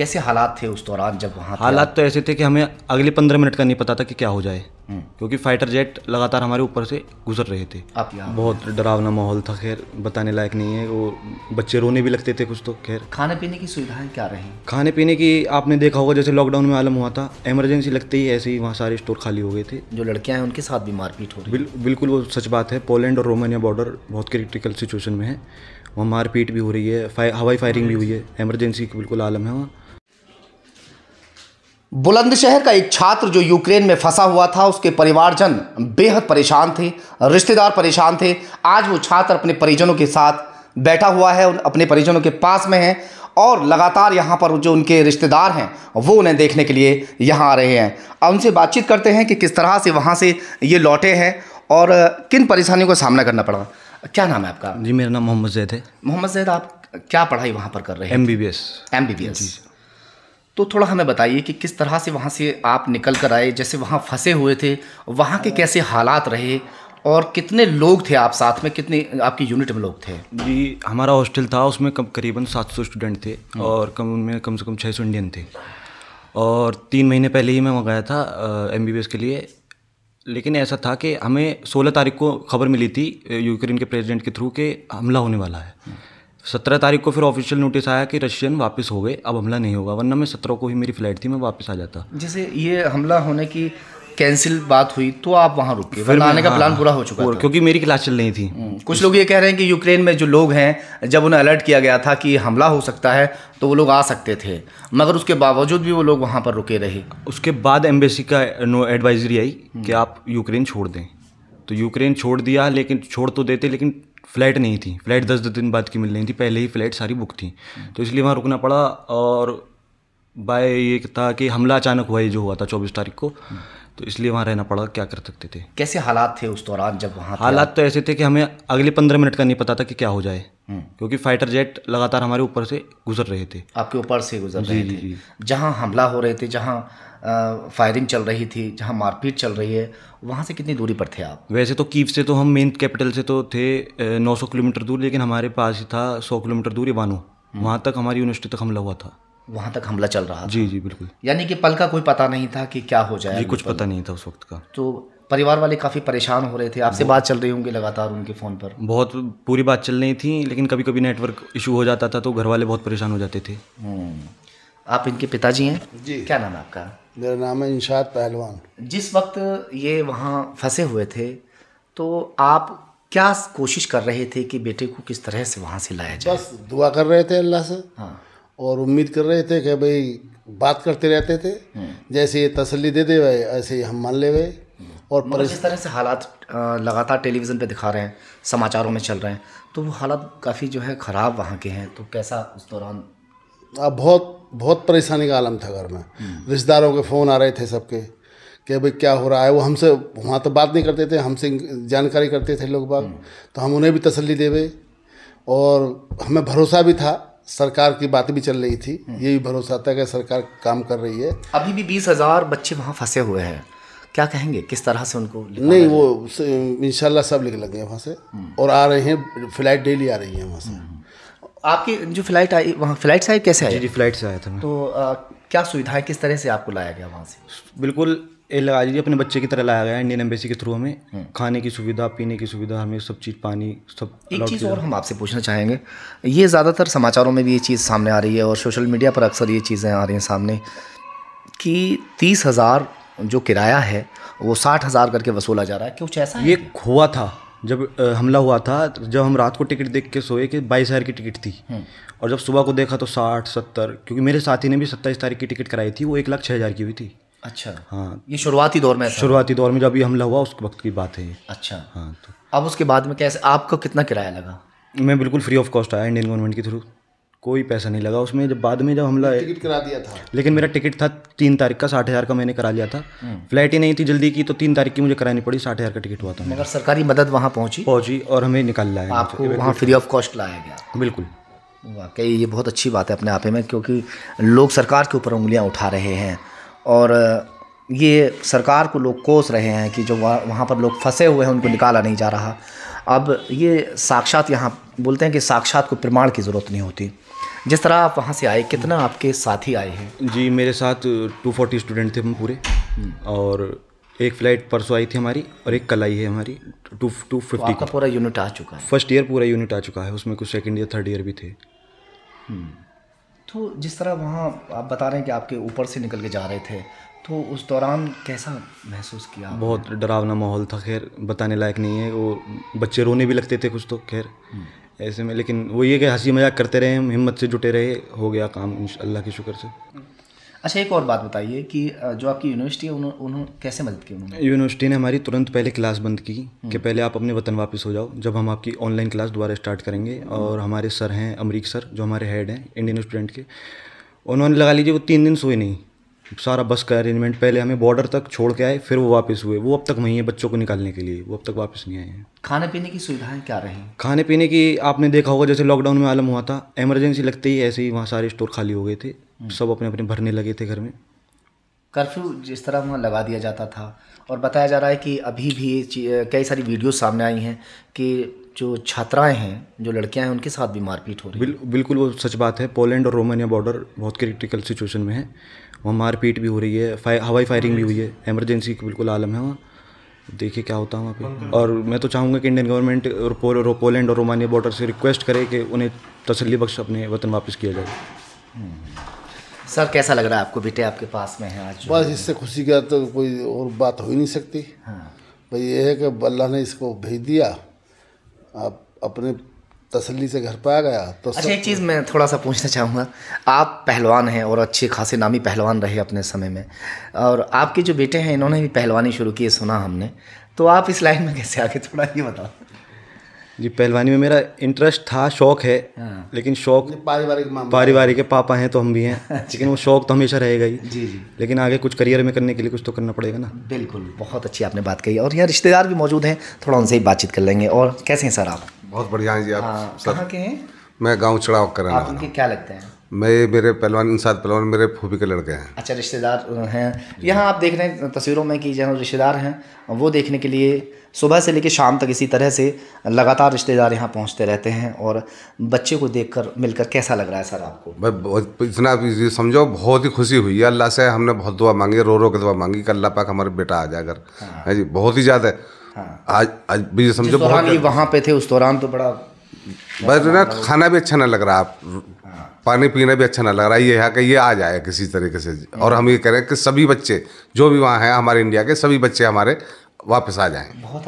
कैसे हालात थे उस दौरान जब वहाँ हालात तो ऐसे थे कि हमें अगले पंद्रह मिनट का नहीं पता था कि क्या हो जाए हम्म। क्योंकि फाइटर जेट लगातार हमारे ऊपर से गुजर रहे थे आप बहुत डरावना माहौल था खैर बताने लायक नहीं है वो बच्चे रोने भी लगते थे कुछ तो खैर खाने पीने की सुविधाएं क्या रही खाने पीने की आपने देखा होगा जैसे लॉकडाउन में आलम हुआ था एमरजेंसी लगते ही ऐसे ही वहाँ सारे स्टोर खाली हो गए थे जो लड़कियाँ हैं उनके साथ भी मारपीट हो रही बिल, बिल्कुल वो सच बात है पोलैंड और रोमानिया बॉर्डर बहुत क्रिटिकल सिचुएशन में है वहाँ मारपीट भी हो रही है हवाई फायरिंग भी हुई है एमरजेंसी बिल्कुल आलम है वहाँ बुलंदशहर का एक छात्र जो यूक्रेन में फंसा हुआ था उसके परिवारजन बेहद परेशान थे रिश्तेदार परेशान थे आज वो छात्र अपने परिजनों के साथ बैठा हुआ है अपने परिजनों के पास में है और लगातार यहाँ पर जो उनके रिश्तेदार हैं वो उन्हें देखने के लिए यहाँ आ रहे हैं अब उनसे बातचीत करते हैं कि किस तरह से वहाँ से ये लौटे हैं और किन परेशानियों का सामना करना पड़ा क्या नाम है आपका जी मेरा नाम मोहम्मद जैद है मोहम्मद जैद आप क्या पढ़ाई वहाँ पर कर रहे हैं M B B S M B B S तो थोड़ा हमें बताइए कि किस तरह से वहाँ से आप निकल कर आए जैसे वहाँ फंसे हुए थे वहाँ के कैसे हालात रहे और कितने लोग थे आप साथ में कितने आपकी यूनिट में लोग थे जी हमारा हॉस्टल था उसमें कम करीबन 700 स्टूडेंट थे हाँ। और कम उनमें कम से कम 600 इंडियन थे और तीन महीने पहले ही मैं वहाँ गया था एम के लिए लेकिन ऐसा था कि हमें 16 तारीख को खबर मिली थी यूक्रेन के प्रेसिडेंट के थ्रू कि हमला होने वाला है हाँ। सत्रह तारीख को फिर ऑफिशियल नोटिस आया कि रशियन वापस हो गए अब हमला नहीं होगा वरना मैं सत्रह को ही मेरी फ्लाइट थी मैं वापस आ जाता जैसे ये हमला होने की कैंसिल बात हुई तो आप वहाँ रुक फिर आने का प्लान हाँ, हाँ। पूरा हो चुका था क्योंकि मेरी क्लास चल रही थी हम्म, कुछ लोग ये कह रहे हैं कि यूक्रेन में जो लोग हैं जब उन्हें अलर्ट किया गया था कि हमला हो सकता है तो वो लोग आ सकते थे मगर उसके बावजूद भी वो लोग वहाँ पर रुके रहे उसके बाद एम्बेसी का एडवाइजरी आई कि हम्म। आप यूक्रेन छोड़ दें तो यूक्रेन छोड़ दिया लेकिन छोड़ तो देते लेकिन फ्लैट नहीं थी फ्लैट दस दस दिन बाद की मिल रही थी पहले ही फ्लैट सारी बुक थी तो इसलिए वहाँ रुकना पड़ा और बाय ये था कि हमला अचानक हुआ ये जो हुआ था चौबीस तारीख को तो इसलिए वहाँ रहना पड़ा क्या कर सकते थे कैसे हालात थे उस दौरान जब वहाँ हालात तो ऐसे थे कि हमें अगले पंद्रह मिनट का नहीं पता था कि क्या हो जाए क्योंकि फाइटर जेट लगातार हमारे ऊपर से गुजर रहे थे आपके ऊपर से गुजर रहे थे जी। जहाँ हमला हो रहे थे जहाँ फायरिंग चल रही थी जहाँ मारपीट चल रही है वहाँ से कितनी दूरी पर थे आप वैसे तो कीव से तो हम मेन कैपिटल से तो थे 900 किलोमीटर दूर लेकिन हमारे पास ही था 100 किलोमीटर दूर इवानो हम्म। वहाँ तक हमारी यूनिवर्सिटी तक हमला हुआ था वहाँ तक हमला चल रहा जी जी बिल्कुल यानी कि पल का कोई पता नहीं था कि क्या हो जाए जी कुछ पता नहीं था उस वक्त का तो परिवार वाले काफ़ी परेशान हो रहे थे आपसे बात चल रही होंगी लगातार उनके फ़ोन पर बहुत पूरी बात चल रही थी लेकिन कभी कभी नेटवर्क इशू हो जाता था तो घर वाले बहुत परेशान हो जाते थे हम्म। आप इनके पिताजी हैं जी क्या नाम है आपका मेरा नाम है इंशाद पहलवान जिस वक्त ये वहाँ फंसे हुए थे तो आप क्या कोशिश कर रहे थे कि बेटे को किस तरह से वहाँ से लाया जाए बस दुआ कर रहे थे अल्लाह से हाँ और उम्मीद कर रहे थे कि भाई बात करते रहते थे हम्म। जैसे ये तसली दे दे ऐसे ही हम मान ले गए और मगर जिस तरह से हालात लगातार टेलीविज़न पे दिखा रहे हैं समाचारों में चल रहे हैं तो वो हालात काफ़ी जो है ख़राब वहाँ के हैं तो कैसा उस दौरान अब बहुत बहुत परेशानी का आलम था घर में हम्म। रिश्तेदारों के फ़ोन आ रहे थे सबके कि भाई क्या हो रहा है वो हमसे वहाँ तो बात नहीं करते थे हमसे जानकारी करते थे लोग बाग हम्म। तो हम उन्हें भी तसल्ली देवे और हमें भरोसा भी था सरकार की बात भी चल रही थी हम्म। ये भी भरोसा था कि सरकार काम कर रही है अभी भी बीस हज़ार बच्चे वहाँ फंसे हुए हैं क्या कहेंगे किस तरह से उनको नहीं वो इनशाला सब लिख लग गए वहाँ से और आ रहे हैं फ्लाइट डेली आ रही है वहाँ से आपकी जो फ्लाइट आई वहाँ फ्लाइट से आई कैसे आई जी फ्लाइट से आया था मैं तो आ, क्या सुविधाएं किस तरह से आपको लाया गया वहाँ से बिल्कुल लगा दीजिए अपने बच्चे की तरह लाया गया इंडियन एम्बेसी के थ्रू हमें हम्म। खाने की सुविधा पीने की सुविधा हमें सब चीज़ पानी सब एक चीज़ और हम आपसे पूछना चाहेंगे ये ज़्यादातर समाचारों में भी ये चीज़ सामने आ रही है और सोशल मीडिया पर अक्सर ये चीज़ें आ रही हैं सामने कि तीस हज़ार जो किराया है वो साठ हज़ार करके वसूला जा रहा है कुछ ऐसा ये हुआ था जब हमला हुआ था जब हम रात को टिकट देख के सोए कि बाईस हज़ार की टिकट थी हम्म। और जब सुबह को देखा तो साठ सत्तर क्योंकि मेरे साथी ने भी सत्ताईस तारीख की टिकट कराई थी वो एक लाख छः हज़ार की हुई थी अच्छा हाँ ये शुरुआती दौर में शुरुआती दौर में जब ये हमला हुआ उस वक्त की बात है ये अच्छा हाँ तो अब उसके बाद में कैसे आपको कितना किराया लगा मैं बिल्कुल फ्री ऑफ कॉस्ट आया इंडियन गवर्नमेंट के थ्रू कोई पैसा नहीं लगा उसमें जब बाद में जब हमला टिकट करा दिया था लेकिन मेरा टिकट था तीन तारीख का साठ हज़ार का मैंने करा लिया था हम्म। फ्लाइट ही नहीं थी जल्दी की तो तीन तारीख की मुझे करानी पड़ी साठ हज़ार का टिकट हुआ था मगर सरकारी मदद वहाँ पहुँची पहुँची और हमें निकाल लाया आपको वहाँ फ्री ऑफ कॉस्ट लाया गया बिल्कुल वाकई ये बहुत अच्छी बात है अपने आप में क्योंकि लोग सरकार के ऊपर उंगलियाँ उठा रहे हैं और ये सरकार को लोग कोस रहे हैं कि जो वहाँ पर लोग फंसे हुए हैं उनको निकाला नहीं जा रहा अब ये साक्षात यहाँ बोलते हैं कि साक्षात को प्रमाण की ज़रूरत नहीं होती जिस तरह आप वहाँ से आए कितना आपके साथ ही आए हैं जी मेरे साथ 240 स्टूडेंट थे हम पूरे और एक फ़्लाइट परसों आई थी हमारी और एक कल आई है हमारी टू टू फिफ्टी का पूरा यूनिट आ चुका है फर्स्ट ईयर पूरा यूनिट आ चुका है उसमें कुछ सेकेंड ईयर थर्ड ईयर भी थे हम्म। तो जिस तरह वहाँ आप बता रहे हैं कि आपके ऊपर से निकल के जा रहे थे तो उस दौरान कैसा महसूस किया बहुत डरावना माहौल था खैर बताने लायक नहीं है वो बच्चे रोने भी लगते थे कुछ तो खैर हम्म। ऐसे में लेकिन वो ये कि हंसी मजाक करते रहे हम हिम्मत से जुटे रहे हो गया काम अल्लाह के शुक्र से हम्म। अच्छा एक और बात बताइए कि जो आपकी यूनिवर्सिटी है उन्होंने उन्हों, कैसे मदद की उन्होंने यूनिवर्सिटी ने हमारी तुरंत पहले क्लास बंद की कि हम्म। पहले आप अपने वतन वापस हो जाओ जब हम आपकी ऑनलाइन क्लास दोबारा स्टार्ट करेंगे हम्म। और हमारे सर हैं अमरीक सर जो हमारे हेड हैं इंडियन स्टूडेंट के उन्होंने लगा लीजिए वो तीन दिन सोए नहीं सारा बस का अरेंजमेंट पहले हमें बॉर्डर तक छोड़ के आए फिर वो वापस हुए वो अब तक वहीं है बच्चों को निकालने के लिए वो अब तक वापस नहीं आए हैं खाने पीने की सुविधाएं क्या रही खाने पीने की आपने देखा होगा जैसे लॉकडाउन में आलम हुआ था एमरजेंसी लगते ही ऐसे ही वहाँ सारे स्टोर खाली हो गए थे हम्म। सब अपने अपने भरने लगे थे घर में कर्फ्यू जिस तरह वहाँ लगा दिया जाता था और बताया जा रहा है कि अभी भी कई सारी वीडियो सामने आई हैं कि जो छात्राएं हैं जो लड़कियां हैं उनके साथ भी मारपीट हो रही है बिल, बिल्कुल वो सच बात है पोलैंड और रोमानिया बॉर्डर बहुत क्रिटिकल सिचुएशन में है वहाँ मारपीट भी हो रही है फाय, हवाई फायरिंग भी हुई है एमरजेंसी की बिल्कुल आलम है वहाँ देखिए क्या होता है वहाँ पे और मैं तो चाहूँगा कि इंडियन गवर्नमेंट और पोलैंड और रोमानिया बॉर्डर से रिक्वेस्ट करे कि उन्हें तसली बख्श अपने वतन वापस किया जाए सर कैसा लग रहा है आपको बेटे आपके पास में है आज बस इससे खुशी का तो कोई और बात हो ही नहीं सकती हाँ। भाई ये है कि अल्लाह ने इसको भेज दिया आप अपने तसल्ली से घर पर आ गया तो अच्छा एक चीज़ मैं थोड़ा सा पूछना चाहूँगा आप पहलवान हैं और अच्छे खासे नामी पहलवान रहे अपने समय में और आपके जो बेटे हैं इन्होंने भी पहलवानी शुरू की सुना हमने तो आप इस लाइन में कैसे आगे थोड़ा ये बताओ जी पहलवानी में मेरा इंटरेस्ट था शौक है हाँ। लेकिन शौक पारिवारिक पारिवारिक के पापा हैं तो हम भी हैं अच्छा। लेकिन वो शौक तो हमेशा रहेगा ही जी जी लेकिन आगे कुछ करियर में करने के लिए कुछ तो करना पड़ेगा ना बिल्कुल बहुत अच्छी आपने बात कही और यहाँ रिश्तेदार भी मौजूद हैं थोड़ा उनसे ही बातचीत कर लेंगे और कैसे हैं सर आप बहुत बढ़िया हैं जी आप हाँ, सर के हैं मैं गाँव चढ़ाव कर रहा हूँ क्या लगते हैं मैं मेरे पहलवान इन सात पहलवान मेरे फूफी के लड़के हैं अच्छा रिश्तेदार हैं यहाँ आप देख रहे हैं तस्वीरों में कि जो रिश्तेदार हैं वो देखने के लिए सुबह से लेकर शाम तक इसी तरह से लगातार रिश्तेदार यहाँ पहुँचते रहते हैं और बच्चे को देख कर मिलकर कैसा लग रहा है सर आपको मैं बहुत इतना समझो बहुत ही खुशी हुई है अल्लाह से हमने बहुत दुआ मांगी रो रो के दुआ मांगी कि अल्लाह पाक हमारा बेटा आ जाए अगर हाँ। है जी बहुत ही ज़्यादा हाँ। आज आज भी समझो वहाँ पे थे उस दौरान तो बड़ा बस ना खाना भी अच्छा ना लग रहा आप पानी पीना भी अच्छा ना लग रहा है ये यहाँ का ये आ जाए किसी तरीके से और हम ये कह रहे हैं कि सभी बच्चे जो भी वहाँ हैं हमारे इंडिया के सभी बच्चे हमारे वापस आ जाएं बहुत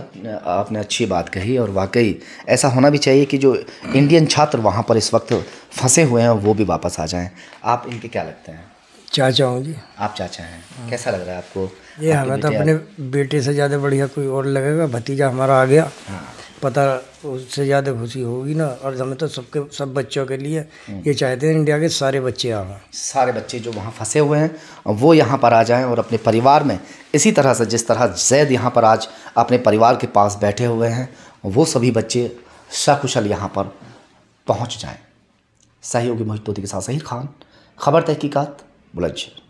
आपने अच्छी बात कही और वाकई ऐसा होना भी चाहिए कि जो इंडियन छात्र वहाँ पर इस वक्त फंसे हुए हैं वो भी वापस आ जाएँ आप इनके क्या लगते हैं चाचा हूँ जी आप चाचा हैं कैसा लग रहा है आपको ये हमें तो अपने बेटे से ज़्यादा बढ़िया कोई और लगेगा भतीजा हमारा आ गया हाँ। पता उससे ज़्यादा खुशी होगी ना और हमें तो सबके सब बच्चों के लिए ये चाहते हैं इंडिया के सारे बच्चे आवें सारे बच्चे जो वहाँ फंसे हुए हैं वो यहाँ पर आ जाएं और अपने परिवार में इसी तरह से जिस तरह जैद यहाँ पर आज अपने परिवार के पास बैठे हुए हैं वो सभी बच्चे सकुशल यहाँ पर पहुँच जाएँ सहयोगी मोहित के साथ सही खान खबर तहकीकत बुलंदशहर